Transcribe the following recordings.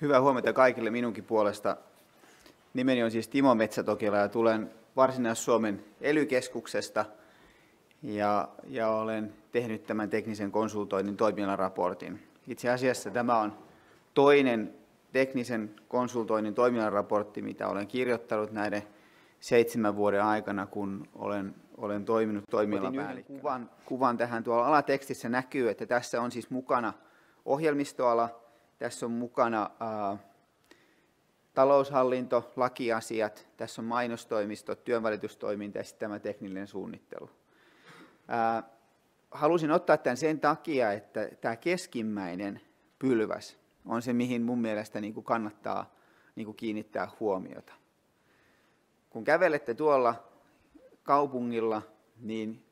Hyvää huomenta kaikille minunkin puolesta. Nimeni on siis Timo Metsätokila ja tulen Varsinais-Suomen ely ja, ja olen tehnyt tämän teknisen konsultoinnin toimialaraportin. Itse asiassa tämä on toinen teknisen konsultoinnin toimialaraportti, mitä olen kirjoittanut näiden seitsemän vuoden aikana, kun olen, olen toiminut toimialapäällikkönä. Kuvan, kuvan tähän tuolla alatekstissä näkyy, että tässä on siis mukana ohjelmistoala, tässä on mukana ää, taloushallinto, lakiasiat, tässä on mainostoimisto, työnvälitystoiminta ja sitten tämä tekninen suunnittelu. Ää, halusin ottaa tämän sen takia, että tämä keskimmäinen pylväs on se, mihin mun mielestä niin kuin kannattaa niin kuin kiinnittää huomiota. Kun kävelette tuolla kaupungilla, niin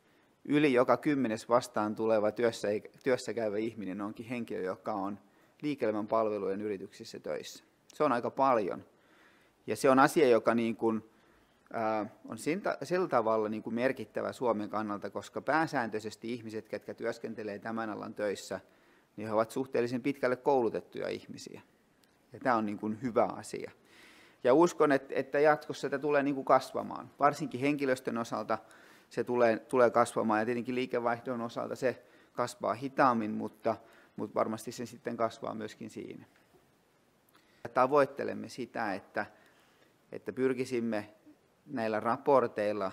yli joka kymmenes vastaan tuleva työssä, työssä käyvä ihminen onkin henkilö, joka on liike palvelujen yrityksissä töissä. Se on aika paljon. Ja se on asia, joka niin kuin, ää, äh, on siltä, sillä tavalla niin kuin merkittävä Suomen kannalta, koska pääsääntöisesti ihmiset, ketkä työskentelee tämän alan töissä, niin he ovat suhteellisen pitkälle koulutettuja ihmisiä. Ja tämä on niin kuin hyvä asia. Ja uskon, että, että jatkossa tämä tulee niin kuin kasvamaan. Varsinkin henkilöstön osalta se tulee, tulee kasvamaan ja tietenkin liikevaihdon osalta se kasvaa hitaammin, mutta mutta varmasti se sitten kasvaa myöskin siinä. Tavoittelemme sitä, että, että pyrkisimme näillä raporteilla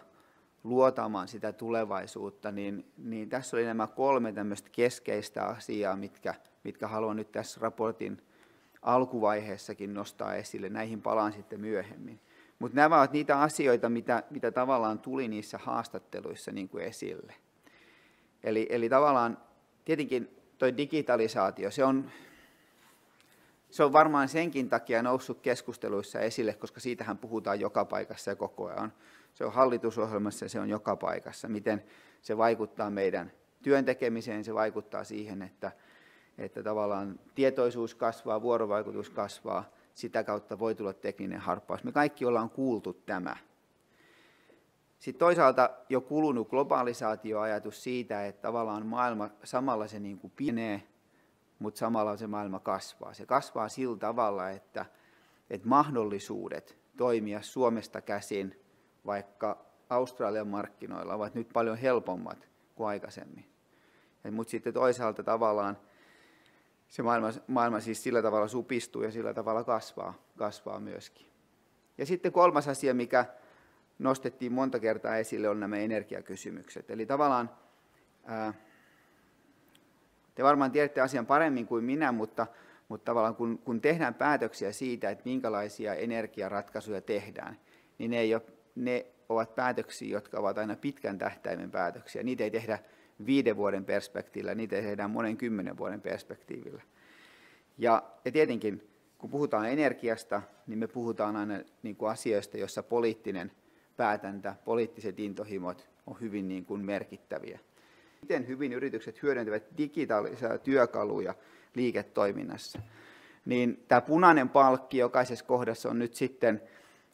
luotamaan sitä tulevaisuutta, niin, niin tässä oli nämä kolme tämmöistä keskeistä asiaa, mitkä, mitkä haluan nyt tässä raportin alkuvaiheessakin nostaa esille. Näihin palaan sitten myöhemmin. Mutta nämä ovat niitä asioita, mitä, mitä tavallaan tuli niissä haastatteluissa niin kuin esille. Eli, eli tavallaan tietenkin Tuo digitalisaatio, se on, se on varmaan senkin takia noussut keskusteluissa esille, koska siitähän puhutaan joka paikassa ja koko ajan. Se on hallitusohjelmassa ja se on joka paikassa. Miten se vaikuttaa meidän työntekemiseen, se vaikuttaa siihen, että, että tavallaan tietoisuus kasvaa, vuorovaikutus kasvaa, sitä kautta voi tulla tekninen harppaus. Me kaikki ollaan kuultu tämä. Sitten toisaalta jo kulunut globalisaatioajatus siitä, että tavallaan maailma samalla se niin kuin pienee, mutta samalla se maailma kasvaa. Se kasvaa sillä tavalla, että, että mahdollisuudet toimia Suomesta käsin vaikka Australian markkinoilla ovat nyt paljon helpommat kuin aikaisemmin. Mutta sitten toisaalta tavallaan se maailma, maailma siis sillä tavalla supistuu ja sillä tavalla kasvaa, kasvaa myöskin. Ja sitten kolmas asia, mikä nostettiin monta kertaa esille, on nämä energiakysymykset. Eli tavallaan te varmaan tiedätte asian paremmin kuin minä, mutta, mutta tavallaan kun, kun tehdään päätöksiä siitä, että minkälaisia energiaratkaisuja tehdään, niin ne, ei ole, ne ovat päätöksiä, jotka ovat aina pitkän tähtäimen päätöksiä. Niitä ei tehdä viiden vuoden perspektiivillä, niitä tehdään monen kymmenen vuoden perspektiivillä. Ja, ja tietenkin, kun puhutaan energiasta, niin me puhutaan aina niin kuin asioista, joissa poliittinen päätäntä, poliittiset intohimot on hyvin niin kuin merkittäviä. Miten hyvin yritykset hyödyntävät digitaalisia työkaluja liiketoiminnassa? Niin tämä punainen palkki jokaisessa kohdassa on nyt sitten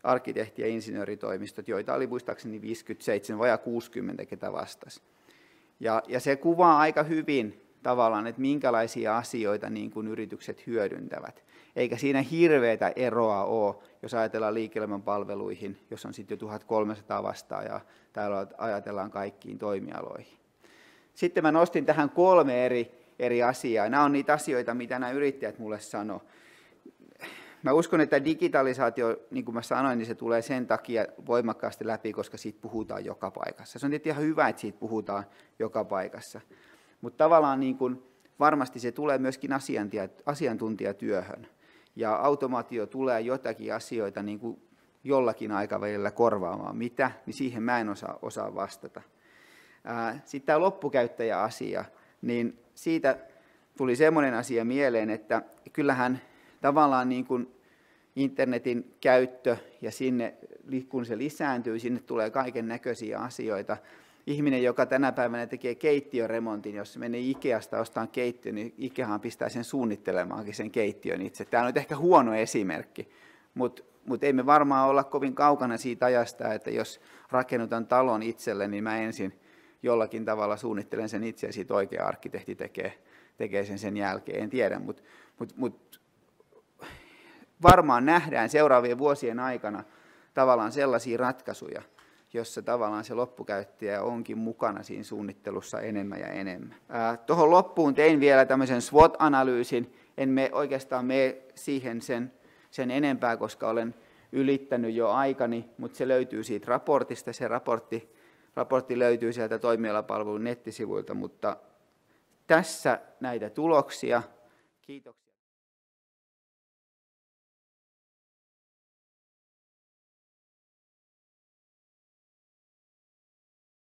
arkkitehti- ja insinööritoimistot, joita oli muistaakseni 57, vajaa 60, ketä vastasi. Ja, ja se kuvaa aika hyvin tavallaan, että minkälaisia asioita niin kuin yritykset hyödyntävät. Eikä siinä hirveätä eroa ole, jos ajatellaan liike-elämän palveluihin, jos on sitten jo 1300 vastaajaa, täällä ajatellaan kaikkiin toimialoihin. Sitten mä nostin tähän kolme eri, eri asiaa. Nämä on niitä asioita, mitä nämä yrittäjät mulle sanoo. Mä uskon, että digitalisaatio, niin kuin mä sanoin, niin se tulee sen takia voimakkaasti läpi, koska siitä puhutaan joka paikassa. Se on tietysti ihan hyvä, että siitä puhutaan joka paikassa. Mutta tavallaan niin kuin varmasti se tulee myöskin asiantuntijatyöhön. Ja automaatio tulee jotakin asioita niin kuin jollakin aikavälillä korvaamaan. Mitä? Niin siihen mä en osaa, osaa vastata. Sitten tämä loppukäyttäjäasia, niin siitä tuli semmoinen asia mieleen, että kyllähän tavallaan niin kuin internetin käyttö ja sinne, kun se lisääntyy, sinne tulee kaiken näköisiä asioita ihminen, joka tänä päivänä tekee keittiöremontin, jos menee Ikeasta ostaa keittiön, niin Ikehan pistää sen suunnittelemaankin sen keittiön itse. Tämä on nyt ehkä huono esimerkki, mutta mutta ei me varmaan olla kovin kaukana siitä ajasta, että jos rakennutan talon itselle, niin mä ensin jollakin tavalla suunnittelen sen itse ja siitä oikea arkkitehti tekee, tekee sen sen jälkeen, en tiedä, mutta mut, mut varmaan nähdään seuraavien vuosien aikana tavallaan sellaisia ratkaisuja, jossa tavallaan se loppukäyttäjä onkin mukana siinä suunnittelussa enemmän ja enemmän. Tuohon loppuun tein vielä tämmöisen SWOT-analyysin. En me oikeastaan mene siihen sen, sen enempää, koska olen ylittänyt jo aikani, mutta se löytyy siitä raportista. Se raportti, raportti löytyy sieltä toimialapalvelun nettisivuilta, mutta tässä näitä tuloksia. Kiitoksia.